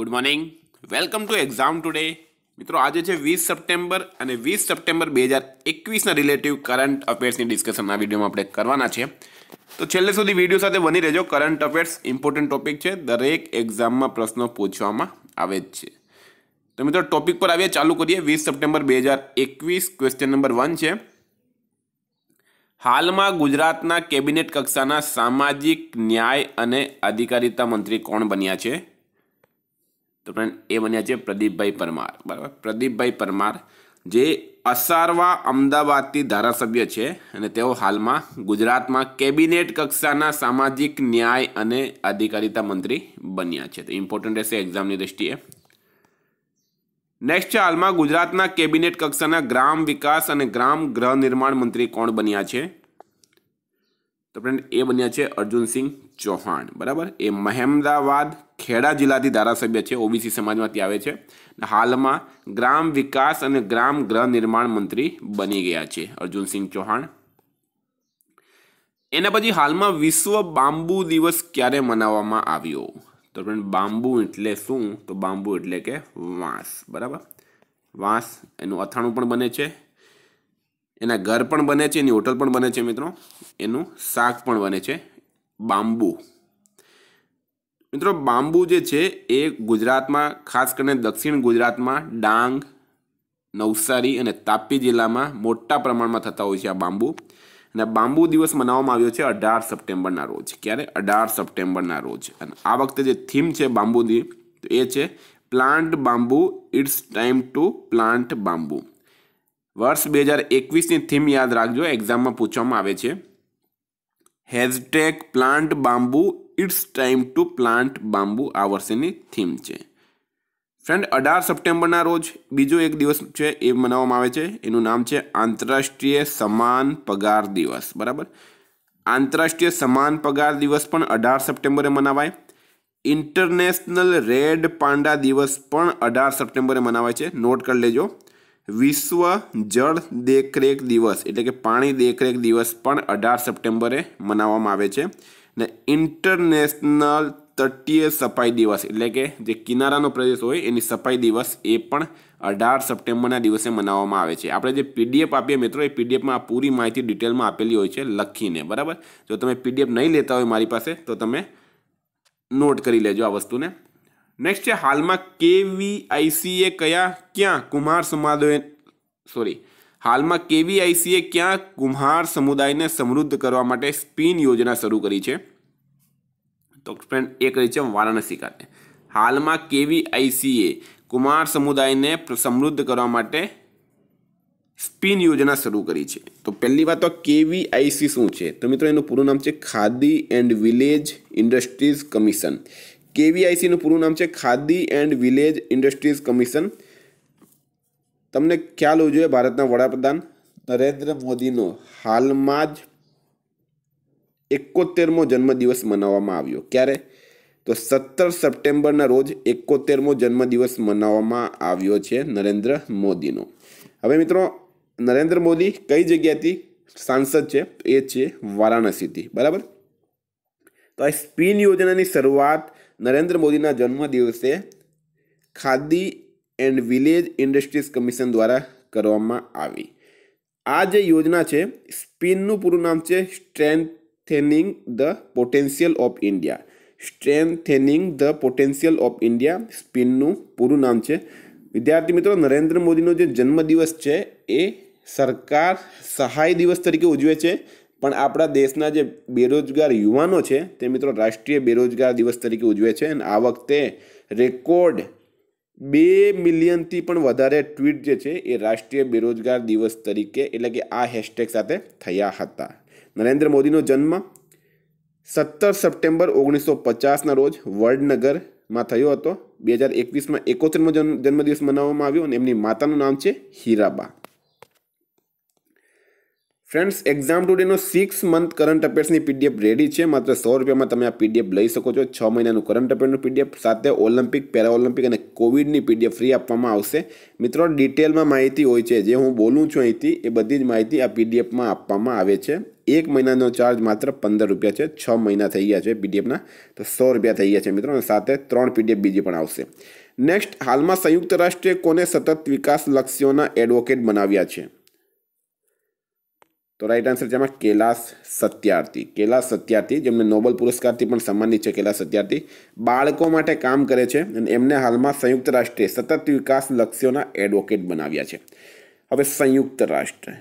good morning welcome to exam today મિત્રો આજે છે વીસ સપ્ટેમ્બર અને વીસ સપ્ટેમ્બર બે હજાર એકવીસના રિલેટિવ કરંટ અફેર્સની ડિસ્કશનના વિડીયોમાં આપણે કરવાના છે તો છેલ્લે સુધી વિડીયો સાથે બની રહેજો કરંટ અફેર્સ ઇમ્પોર્ટન્ટ ટોપિક છે દરેક એક્ઝામમાં પ્રશ્નો પૂછવામાં આવે જ છે તો મિત્રો ટોપિક પર આવીએ ચાલુ કરીએ વીસ સપ્ટેમ્બર બે હજાર એકવીસ ક્વેશ્ચન નંબર વન છે હાલમાં ગુજરાતના કેબિનેટ કક્ષાના સામાજિક ન્યાય અને અધિકારિતા મંત્રી કોણ બન્યા છે તો ફ્રેન્ડ એ બન્યા છે પ્રદીપભાઈ પરમાર બરાબર પ્રદીપભાઈ પરમાર જે અસારવા અમદાવાદથી ધારાસભ્ય છે અને તેઓ હાલમાં ગુજરાતમાં કેબિનેટ કક્ષાના સામાજિક ન્યાય અને અધિકારિતા મંત્રી બન્યા છે તો ઇમ્પોર્ટન્ટ રહેશે એક્ઝામની દ્રષ્ટિએ નેક્સ્ટ છે હાલમાં ગુજરાતના કેબિનેટ કક્ષાના ગ્રામ વિકાસ અને ગ્રામ ગૃહ નિર્માણ મંત્રી કોણ બન્યા છે તો ફ્રેન્ડ એ બન્યા છે અર્જુનસિંહ ચૌહાણ બરાબર એ મહેમદાવાદ ખેડા જિલ્લાથી ધારાસભ્ય છે ઓબીસી સમાજમાંથી આવે છે હાલમાં ગ્રામ વિકાસ અને ગ્રામ ગૃહ નિર્માણ મંત્રી બની ગયા છે અર્જુનસિંહ ચૌહાણ એના પછી હાલમાં વિશ્વ બાંબુ દિવસ ક્યારે મનાવવામાં આવ્યો તો ફ્રેન્ડ બાંબુ એટલે શું તો બાંબુ એટલે કે વાંસ બરાબર વાંસ એનું અથાણું પણ બને છે એના ઘર પણ બને છે એની હોટલ પણ બને છે મિત્રો એનું શાક પણ બને છે બાંબુ મિત્રો બાંબુ જે છે એ ગુજરાતમાં ખાસ કરીને દક્ષિણ ગુજરાતમાં ડાંગ નવસારી અને તાપી જિલ્લામાં મોટા પ્રમાણમાં થતા હોય છે આ બાંબુ અને બાંબુ દિવસ મનાવવામાં આવ્યો છે અઢાર સપ્ટેમ્બરના રોજ ક્યારે અઢાર સપ્ટેમ્બરના રોજ અને આ વખતે જે થીમ છે બાંબુ દી તો એ છે plant bamboo it's time to plant bamboo વર્ષ બે હજાર એકવીસની થીમ યાદ રાખજો એક્ઝામમાં પૂછવામાં આવે છે hashtag plant bamboo it's time to plant bamboo આ વર્ષેની થીમ છે ફ્રેન્ડ અઢાર સપ્ટેમ્બરના રોજ બીજો એક દિવસ છે એ મનાવવામાં આવે છે એનું નામ છે આંતરરાષ્ટ્રીય સમાન પગાર દિવસ બરાબર આંતરરાષ્ટ્રીય સમાન પગાર દિવસ પણ અઢાર સપ્ટેમ્બરે મનાવાય ઇન્ટરનેશનલ રેડ પાંડા દિવસ પણ અઢાર સપ્ટેમ્બરે મનાવાય છે નોટ કરી લેજો વિશ્વ જળ દેખરેખ દિવસ એટલે કે પાણી દેખરેખ દિવસ પણ અઢાર સપ્ટેમ્બરે મનાવવામાં આવે છે ને ઇન્ટરનેશનલ તટીય સફાઈ દિવસ એટલે કે જે કિનારાનો પ્રદેશ હોય એની સફાઈ દિવસ એ પણ અઢાર સપ્ટેમ્બરના દિવસે મનાવવામાં આવે છે આપણે જે પીડીએફ આપીએ મિત્રો એ પીડીએફમાં પૂરી માહિતી ડિટેલમાં આપેલી હોય છે લખીને બરાબર જો તમે પીડીએફ નહીં લેતા હોય મારી પાસે તો તમે નોટ કરી લેજો આ વસ્તુને નેક્સ્ટ છે હાલમાં કેવીઆઈસીએ કયા ક્યાં કુમાર સમાદોએ સોરી હાલમાં કેવીઆઈસીએ ક્યાં કુમ્હાર સમુદાયને સમૃદ્ધ કરવા માટે સ્પિન યોજના શરૂ કરી છે તો ફ્રેન્ડ એ કરી છે વારાણસી ખાતે હાલમાં કેવીઆઈસીએ કુમાર સમુદાયને સમૃદ્ધ કરવા માટે સ્પિન યોજના શરૂ કરી છે તો પહેલી વાત તો કેવીઆઈસી શું છે તો મિત્રો એનું પૂરું નામ છે Khadi and village industries commission કેવીઆઈસીનું પૂરું નામ છે Khadi and village industries commission તમને ખ્યાલ હોવો જોઈએ ભારતના વડાપ્રધાન નરેન્દ્ર મોદીનો હાલમાં જ એકોતેરમો જન્મદિવસ મનાવવામાં આવ્યો ક્યારે તો સત્તર સપ્ટેમ્બરના રોજ એકોતેરમો જન્મદિવસ મનાવવામાં આવ્યો છે નરેન્દ્ર મોદીનો હવે મિત્રો નરેન્દ્ર મોદી કઈ જગ્યાથી સાંસદ છે એ છે વારાણસીથી બરાબર તો આ સ્પિન યોજનાની શરૂઆત નરેન્દ્ર મોદીના જન્મદિવસે Khadi and village industries commission દ્વારા કરવામાં આવી આ જે યોજના છે સ્પિનનું પૂરું નામ છે strength strengthening the potential of india strengthening the potential of India સ્પિનનું પૂરું નામ છે વિદ્યાર્થી મિત્રો નરેન્દ્ર મોદીનો જે જન્મદિવસ છે એ સરકાર સહાય દિવસ તરીકે ઉજવે છે પણ આપણા દેશના જે બેરોજગાર યુવાનો છે તે મિત્રો રાષ્ટ્રીય બેરોજગાર દિવસ તરીકે ઉજવે છે અને આ વખતે રેકોર્ડ બે મિલિયનથી પણ વધારે ટ્વીટ જે છે એ રાષ્ટ્રીય બેરોજગાર દિવસ તરીકે એટલે કે આ હેશટેગ સાથે થયા હતા નરેન્દ્ર મોદીનો જન્મ સત્તર સપ્ટેમ્બર ઓગણીસો પચાસના રોજ વડનગરમાં થયો હતો બે હજાર એકવીસમાં એકોતેરમો જન્મદિવસ મનાવવામાં આવ્યો અને એમની માતાનું નામ છે હીરાબા ફ્રેન્ડ્સ એક્ઝામ ટુડેનો સિક્સ મંથ કરંટ અફેર્સની પીડીએફ રેડી છે માત્ર સો રૂપિયામાં તમે આ પીડીએફ લઈ શકો છો છ મહિનાનું કરંટ અફેરનું પીડીએફ સાથે ઓલિમ્પિક પેરા અને કોવિડની પીડીએફ ફ્રી આપવામાં આવશે મિત્રો ડિટેલમાં માહિતી હોય છે જે હું બોલું છું અહીંથી એ બધી જ માહિતી આ પીડીએફમાં આપવામાં આવે છે એક મહિનાનો ચાર્જ માત્ર પંદર રૂપિયા છે છ મહિના થઈ ગયા છે પીડીએફના તો સો રૂપિયા થઈ ગયા છે મિત્રો અને સાથે ત્રણ પીડીએફ બીજી પણ આવશે નેક્સ્ટ હાલમાં સંયુક્ત રાષ્ટ્રે કોને સતત વિકાસ લક્ષ્યોના એડવોકેટ બનાવ્યા છે તો રાઈટ આન્સર છે આમાં કેલાસ સત્યાર્થી કેલાસ સત્યાર્થી જેમને નોબલ પુરસ્કારથી પણ સન્માનિત છે કેલાસ સત્યાર્થી બાળકો માટે કામ કરે છે અને એમને હાલમાં સંયુક્ત રાષ્ટ્રે સતત વિકાસ લક્ષ્યોના એડવોકેટ બનાવ્યા છે હવે સંયુક્ત રાષ્ટ્ર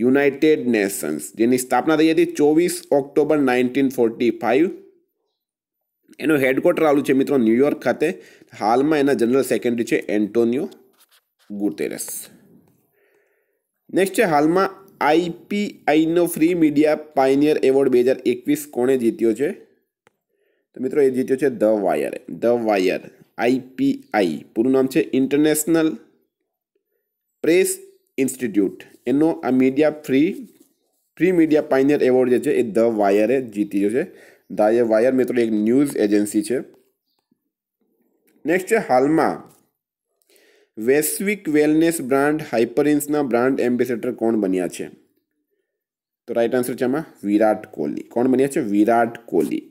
યુનાઇટેડ નેશન્સ જેની સ્થાપના થઈ હતી ચોવીસ ઓક્ટોબર નાઇન્ટીન ફોર્ટી ફાઇવ એનું હેડક્વાર્ટર આવેલું છે મિત્રો ન્યુયોર્ક ખાતે હાલમાં એના જનરલ સેક્રેટરી છે એન્ટોનિયો ગુટેરસ નેક્સ્ટ છે હાલમાં આઈપીઆઈનો ફ્રી મીડિયા પાયનિયર એવોર્ડ બે હજાર એકવીસ કોણે જીત્યો છે તો મિત્રો એ જીત્યો છે the wire the wire IPI પૂરું નામ છે ઇન્ટરનેશનલ પ્રેસ ઇન્સ્ટિટ્યૂટ એનો આ media free free media pioneer award જે છે એ ધ વાયરે જીત્યો છે ધ વાયર મિત્રો એક ન્યૂઝ એજન્સી છે નેક્સ્ટ છે હાલમાં વૈશ્વિક વેલનેસ બ્રાન્ડ હાઇપરિન્સના બ્રાન્ડ એમ્બેસેડર કોણ બન્યા છે તો રાઈટ આન્સર છે આમાં વિરાટ કોહલી કોણ બન્યા છે વિરાટ કોહલી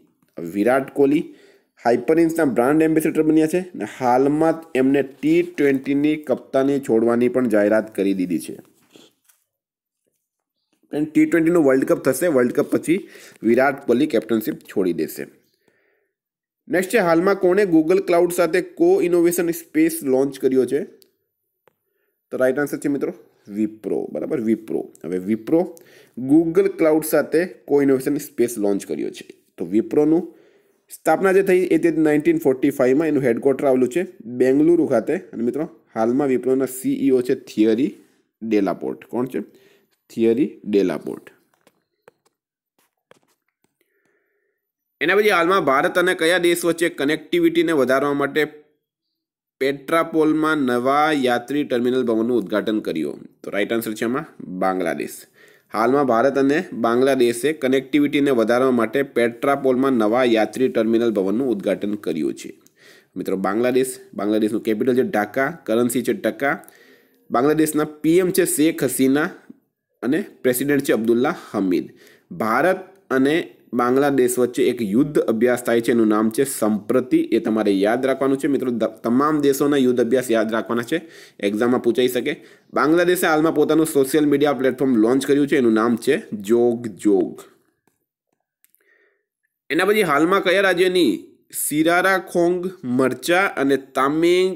વિરાટ કોહલી હાઇપરિન્સના બ્રાન્ડ એમ્બેસેડર બન્યા છે અને હાલમાં જ એમને ટી ટ્વેન્ટીની કપ્તાની છોડવાની પણ જાહેરાત કરી દીધી છે ટી ટ્વેન્ટીનું વર્લ્ડ કપ થશે વર્લ્ડ કપ પછી વિરાટ કોહલી કેપ્ટનશીપ છોડી દેશે નેક્સ્ટ છે હાલમાં કોણે ગૂગલ ક્લાઉડ સાથે કો ઇનોવેશન સ્પેસ લોન્ચ કર્યો છે તો રાઈટ આન્સર છે મિત્રો વિપ્રો બરાબર વિપ્રો હવે વિપ્રો ગૂગલ ક્લાઉડ સાથે કો ઇનોવેશન સ્પેસ લોન્ચ કર્યો છે તો વિપ્રોનું સ્થાપના જે થઈ એ તે નાઇન્ટીન ફોર્ટી ફાઇવમાં એનું હેડક્વાર્ટર આવેલું છે બેંગલુરુ ખાતે અને મિત્રો હાલમાં વિપ્રોના સીઈઓ e છે થિયરી ડેલાપોર્ટ કોણ છે થિયરી ડેલાપોર્ટ એના પછી હાલમાં ભારત અને કયા દેશ વચ્ચે કનેક્ટિવિટીને વધારવા માટે પેટ્રાપોલમાં નવા યાત્રી ટર્મિનલ ભવનનું ઉદ્ઘાટન કર્યું તો રાઈટ આન્સર છે એમાં બાંગ્લાદેશ હાલમાં ભારત અને બાંગ્લાદેશે કનેક્ટિવિટીને વધારવા માટે પેટ્રાપોલમાં નવા યાત્રી ટર્મિનલ ભવનનું ઉદ્ઘાટન કર્યું છે મિત્રો બાંગ્લાદેશ બાંગ્લાદેશનું કેપિટલ છે ઢાકા કરન્સી છે ટકા બાંગ્લાદેશના પીએમ છે શેખ હસીના અને પ્રેસિડેન્ટ છે અબ્દુલ્લા હમીદ ભારત અને બાંગ્લાદેશ વચ્ચે એક યુદ્ધ અભ્યાસ થાય છે એનું નામ છે સંપ્રતિ એ તમારે યાદ રાખવાનું છે મિત્રો તમામ દેશોના યુદ્ધ અભ્યાસ યાદ રાખવાના છે એક્ઝામમાં પૂછાઈ શકે બાંગ્લાદેશે હાલમાં પોતાનું સોશિયલ મીડિયા પ્લેટફોર્મ લોન્ચ કર્યું છે એનું નામ છે જોગ જોગ એના પછી હાલમાં કયા રાજ્યની સિરારા ખોંગ મરચા અને તામેંગ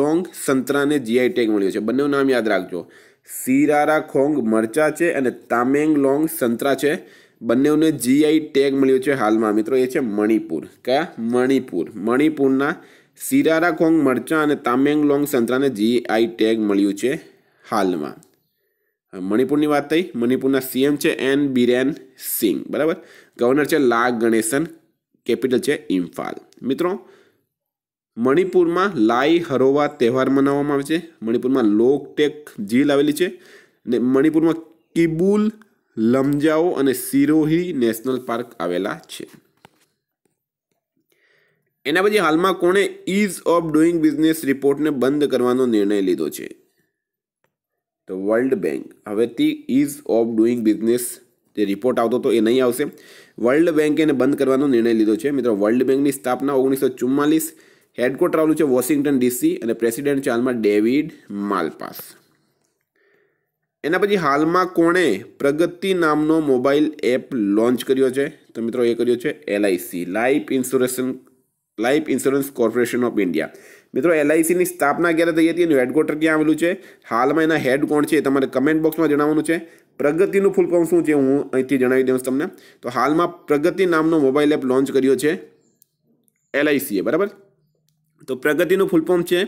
લોંગ સંતરાને જીઆઈ ટેગ મળ્યો છે બંનેનું નામ યાદ રાખજો સિરારા ખોંગ મરચા છે અને તામેંગ લોંગ સંતરા છે બંનેઓને જીઆઈ ટેગ મળ્યો છે હાલમાં મિત્રો એ છે મણિપુર કયા મણિપુર મણિપુરના સિરારા સિરારાખોંગ મરચાં અને તામેંગલોંગ સંતરાને જીઆઈ ટેગ મળ્યું છે હાલમાં મણિપુરની વાત થઈ મણિપુરના સીએમ છે એન બિરેન સિંગ બરાબર ગવર્નર છે લા ગણેશન કેપિટલ છે ઇમ્ફાલ મિત્રો મણિપુરમાં લાઈ હરોવા તહેવાર મનાવવામાં આવે છે મણિપુરમાં લોકટેક ઝીલ આવેલી છે અને મણિપુરમાં કિબુલ લમજાઓ અને સિરોહી નેશનલ પાર્ક આવેલા છે એના પછી હાલમાં કોણે ઇઝ ઓફ ડુઈંગ બિઝનેસ રિપોર્ટને બંધ કરવાનો નિર્ણય લીધો છે તો વર્લ્ડ બેંક હવેથી ઇઝ ઓફ ડુઈંગ બિઝનેસ જે રિપોર્ટ આવતો હતો એ નહીં આવશે વર્લ્ડ બેંકે એને બંધ કરવાનો નિર્ણય લીધો છે મિત્રો વર્લ્ડ બેંકની સ્થાપના ઓગણીસો ચુમ્માલીસ હેડક્વાર્ટર આવેલું છે વોશિંગ્ટન ડીસી અને પ્રેસિડેન્ટ ચાલમાં ડેવિડ માલપાસ એના પછી હાલમાં કોણે પ્રગતિ નામનો મોબાઈલ એપ લોન્ચ કર્યો છે તો મિત્રો એ કર્યો છે LIC life insurance life insurance corporation of India મિત્રો એલઆઈસીની સ્થાપના ક્યારે થઈ હતી એનું હેડક્વાર્ટર ક્યાં આવેલું છે હાલમાં એના હેડ કોણ છે એ તમારે કમેન્ટ બોક્સમાં જણાવવાનું છે પ્રગતિનું ફૂલ ફોર્મ શું છે હું અહીંથી જણાવી દઉં તમને તો હાલમાં પ્રગતિ નામનો મોબાઈલ એપ લોન્ચ કર્યો છે એલઆઈસીએ બરાબર તો પ્રગતિનું ફૂલ ફોર્મ છે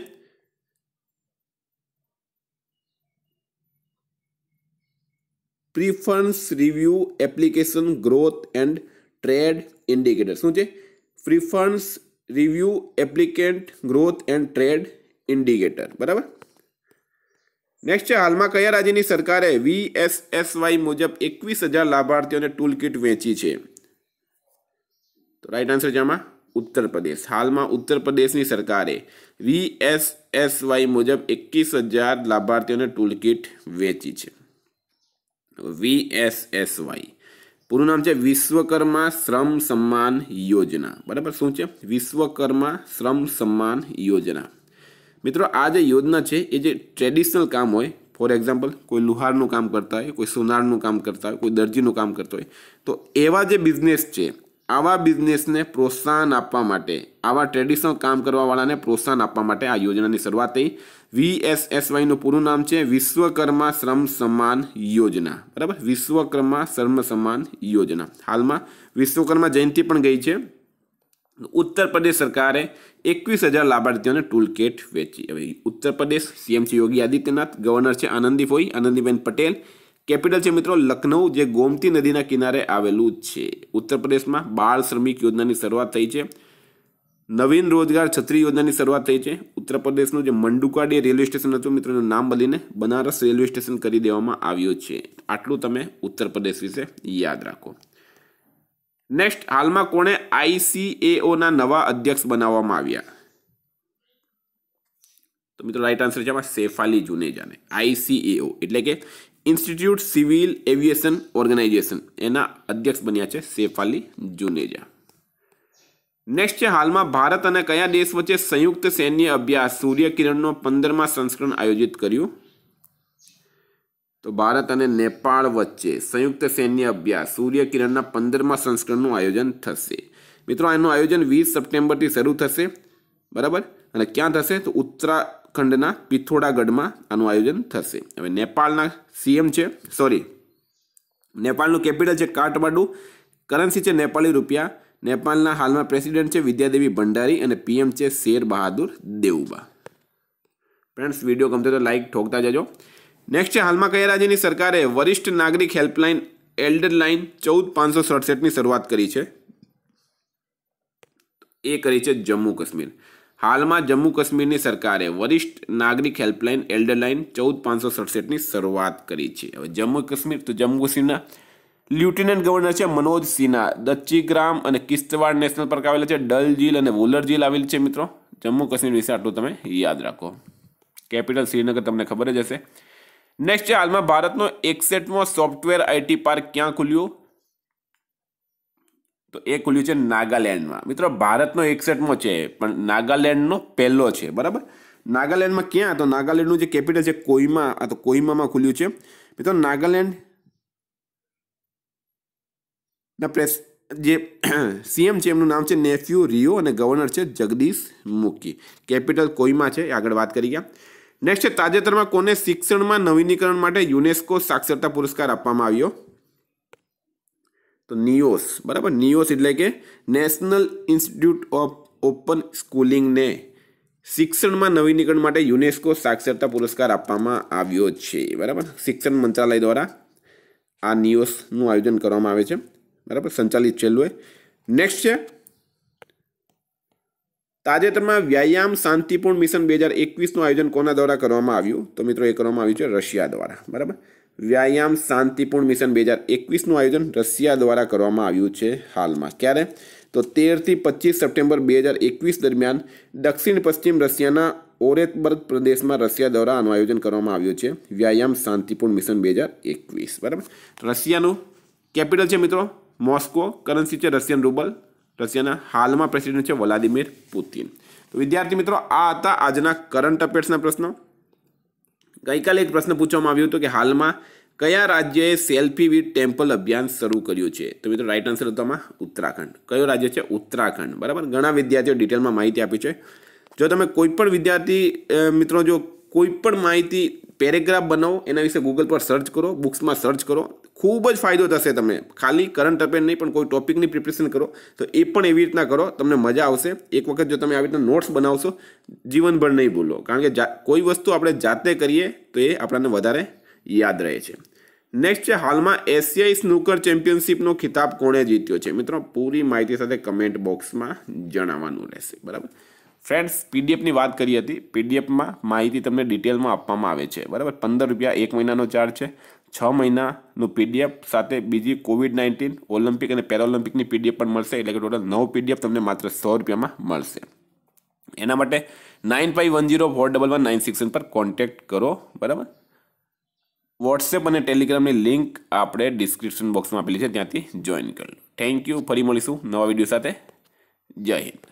preference review application growth and trade indicator શું છે preference review applicant growth and trade indicator બરાબર નેક્સ્ટ છે હાલમાં કયા રાજ્યની સરકારે વીએસએસવાય મુજબ એકવીસ હજાર લાભાર્થીઓને ટૂલ કિટ વેચી છે તો રાઈટ આન્સર છે આમાં ઉત્તર પ્રદેશ હાલમાં ઉત્તર પ્રદેશની સરકારે વીએસએસવાય મુજબ એકવીસ હજાર લાભાર્થીઓને ટૂલ કિટ વેચી છે વી એસ વીએસએસવાય પૂરું નામ છે વિશ્વકર્મા શ્રમ સન્માન યોજના બરાબર શું છે વિશ્વકર્મા શ્રમ સન્માન યોજના મિત્રો આ જે યોજના છે એ જે ટ્રેડિશનલ કામ હોય ફોર એક્ઝામ્પલ કોઈ લુહારનું કામ કરતા હોય કોઈ સોનારનું કામ કરતા હોય કોઈ દરજીનું કામ કરતા હોય તો એવા જે બિઝનેસ છે આવા બિઝનેસને પ્રોત્સાહન આપવા માટે આવા ટ્રેડિશનલ કામ કરવાવાળાને પ્રોત્સાહન આપવા માટે આ યોજનાની શરૂઆત થઈ વીએસએસવાયનું પૂરું નામ છે વિશ્વકર્મા શ્રમ સમાન યોજના બરાબર વિશ્વકર્મા શ્રમ સમાન યોજના હાલમાં વિશ્વકર્મા જયંતિ પણ ગઈ છે ઉત્તર પ્રદેશ સરકારે એકવીસ હજાર લાભાર્થીઓને ટૂલકેટ વેચી હવે ઉત્તર પ્રદેશ સીએમ છે યોગી આદિત્યનાથ ગવર્નર છે આનંદીબોઈ આનંદીબેન પટેલ કેપિટલ છે મિત્રો લખનઉ જે ગોમતી નદીના કિનારે આવેલું છે ઉત્તર પ્રદેશમાં બાળ શ્રમિક યોજનાની શરૂઆત થઈ છે નવીન રોજગાર છત્રી યોજનાની શરૂઆત થઈ છે ઉત્તર પ્રદેશનું જે મંડુકાડી રેલવે સ્ટેશન હતું મિત્રોનું નામ બદલીને બનારસ રેલવે સ્ટેશન કરી દેવામાં આવ્યું છે આટલું તમે ઉત્તર પ્રદેશ વિશે યાદ રાખો નેક્સ્ટ હાલમાં કોણે આઈસીએઓના નવા અધ્યક્ષ બનાવવામાં આવ્યા તો મિત્રો રાઈટ આન્સર છે શેફાલી સેફાલી જુનેજાને આઈસીએઓ એટલે કે ઇન્સ્ટિટ્યૂટ સિવિલ એવિએશન ઓર્ગેનાઇઝેશન એના અધ્યક્ષ બન્યા છે સેફાલી જુનેજા નેક્સ્ટ છે હાલમાં ભારત અને કયા દેશ વચ્ચે સંયુક્ત સૈન્ય અભ્યાસ સૂર્યકિરણનો પંદરમા સંસ્કરણ આયોજિત કર્યું તો ભારત અને નેપાળ વચ્ચે સંયુક્ત સૈન્ય અભ્યાસ સૂર્યકિરણના પંદરમા સંસ્કરણનું આયોજન થશે મિત્રો એનું આયોજન વીસ સપ્ટેમ્બરથી શરૂ થશે બરાબર અને ક્યાં થશે તો ઉત્તરા ખંડના પિથોડાગઢમાં આનું આયોજન થશે હવે નેપાળના સીએમ છે સોરી નેપાળનું કેપિટલ છે કાઠમાંડુ કરન્સી છે નેપાળી રૂપિયા નેપાળના હાલમાં પ્રેસિડેન્ટ છે વિદ્યાદેવી ભંડારી અને પીએમ છે શેર બહાદુર દેવુબા ફ્રેન્ડ્સ વિડીયો ગમતો તો લાઇક ઠોકતા જજો નેક્સ્ટ છે હાલમાં કયા રાજ્યની સરકારે વરિષ્ઠ નાગરિક હેલ્પલાઇન એલ્ડર લાઇન ચૌદ પાંચસો સડસઠની શરૂઆત કરી છે એ કરી છે જમ્મુ કાશ્મીર હાલમાં જમ્મુ કાશ્મીરની સરકારે વરિષ્ઠ નાગરિક હેલ્પલાઇન એલ્ડરલાઇન ચૌદ પાંચસો સડસઠની શરૂઆત કરી છે હવે જમ્મુ કાશ્મીર તો જમ્મુ કાશ્મીરના લ્યુટેનન્ટ ગવર્નર છે મનોજ સિન્હા દચ્ચીગ્રામ અને કિસ્તવાડ નેશનલ પાર્ક આવેલા છે ડલ ઝીલ અને વુલર ઝીલ આવેલી છે મિત્રો જમ્મુ કાશ્મીર વિશે આટલું તમે યાદ રાખો કેપિટલ શ્રીનગર તમને ખબર જ હશે નેક્સ્ટ છે હાલમાં ભારતનો એકસઠમો સોફ્ટવેર આઈટી પાર્ક ક્યાં ખુલ્યો તો એ ખુલ્યું છે નાગાલેન્ડમાં મિત્રો ભારતનો એકસઠમો છે પણ નાગાલેન્ડનો પહેલો છે બરાબર નાગાલેન્ડમાં ક્યાં તો નાગાલેન્ડનું જે કેપિટલ છે કોઈમા આ તો કોઈમામાં ખુલ્યું છે મિત્રો નાગાલેન્ડ ના પ્રેસ જે સીએમ છે એમનું નામ છે નેફ્યુ રિયો અને ગવર્નર છે જગદીશ મુકી કેપિટલ કોઈમા છે આગળ વાત કરી ગયા નેક્સ્ટ છે તાજેતરમાં કોને શિક્ષણમાં નવીનીકરણ માટે યુનેસ્કો સાક્ષરતા પુરસ્કાર આપવામાં આવ્યો તો નિયોસ બરાબર નિયોસ એટલે કે નેશનલ ઇન્સ્ટિટ્યૂટ ઓફ ઓપન સ્કૂલિંગને શિક્ષણમાં નવીનીકરણ માટે યુનેસ્કો સાક્ષરતા પુરસ્કાર આપવામાં આવ્યો છે બરાબર શિક્ષણ મંત્રાલય દ્વારા આ નિયોસનું આયોજન કરવામાં આવે છે બરાબર સંચાલિત છેલ્લું નેક્સ્ટ છે તાજેતરમાં વ્યાયામ શાંતિપૂર્ણ મિશન બે હજાર એકવીસનું આયોજન કોના દ્વારા કરવામાં આવ્યું તો મિત્રો એ કરવામાં આવ્યું છે રશિયા દ્વારા બરાબર વ્યાયામ શાંતિપૂર્ણ મિશન બે હજાર એકવીસનું આયોજન રશિયા દ્વારા કરવામાં આવ્યું છે હાલમાં ક્યારે તો તેરથી પચીસ સપ્ટેમ્બર બે હજાર એકવીસ દરમિયાન દક્ષિણ પશ્ચિમ રશિયાના ઓરેતબર્ગ પ્રદેશમાં રશિયા દ્વારા આનું આયોજન કરવામાં આવ્યું છે વ્યાયામ શાંતિપૂર્ણ મિશન બે હજાર એકવીસ બરાબર રશિયાનું કેપિટલ છે મિત્રો મોસ્કો કરન્સી છે રશિયન રૂબલ રશિયાના હાલમાં પ્રેસિડેન્ટ છે વ્લાદિમીર પુતિન તો વિદ્યાર્થી મિત્રો આ હતા આજના કરંટ અફેર્સના પ્રશ્નો ગઈકાલે એક પ્રશ્ન પૂછવામાં આવ્યો હતો કે હાલમાં કયા રાજ્યએ સેલ્ફી વિથ ટેમ્પલ અભિયાન શરૂ કર્યું છે તો મિત્રો રાઇટ આન્સર તમા ઉત્તરાખંડ કયો રાજ્ય છે ઉત્તરાખંડ બરાબર ઘણા વિદ્યાર્થીઓ ડિટેલમાં માહિતી આપી છે જો તમે કોઈપણ વિદ્યાર્થી મિત્રો જો કોઈપણ માહિતી પેરેગ્રાફ બનાવો એના વિશે ગૂગલ પર સર્ચ કરો બુક્સમાં સર્ચ કરો ખૂબ જ ફાયદો થશે તમે ખાલી કરંટ અફેર નહીં પણ કોઈ ટોપિકની પ્રિપરેશન કરો તો એ પણ એવી રીતના કરો તમને મજા આવશે એક વખત જો તમે આવી રીતના નોટ્સ બનાવશો જીવનભર નહીં ભૂલો કારણ કે કોઈ વસ્તુ આપણે જાતે કરીએ તો એ આપણાને વધારે યાદ રહે છે નેક્સ્ટ છે હાલમાં એશિયાઈ સ્નૂકર ચેમ્પિયનશિપનો ખિતાબ કોણે જીત્યો છે મિત્રો પૂરી માહિતી સાથે કમેન્ટ બોક્સમાં જણાવવાનું રહેશે બરાબર ફ્રેન્ડ્સ પીડીએફની વાત કરી હતી પીડીએફમાં માહિતી તમને ડિટેલમાં આપવામાં આવે છે બરાબર પંદર રૂપિયા એક મહિનાનો ચાર્જ છે છ મહિનાનું પીડીએફ સાથે બીજી કોવિડ નાઇન્ટીન ઓલિમ્પિક અને પેરાઓલિમ્પિકની પીડીએફ પણ મળશે એટલે કે ટોટલ નવ પીડીએફ તમને માત્ર સો રૂપિયામાં મળશે એના માટે nine five one zero four double one nine six પર કોન્ટેક્ટ કરો બરાબર વોટ્સએપ અને ટેલિગ્રામની લિંક આપણે ડિસ્ક્રિપ્શન બોક્સમાં આપેલી છે ત્યાંથી જોઈન કરી થેન્ક યુ ફરી મળીશું નવા વિડીયો સાથે જય હિન્દ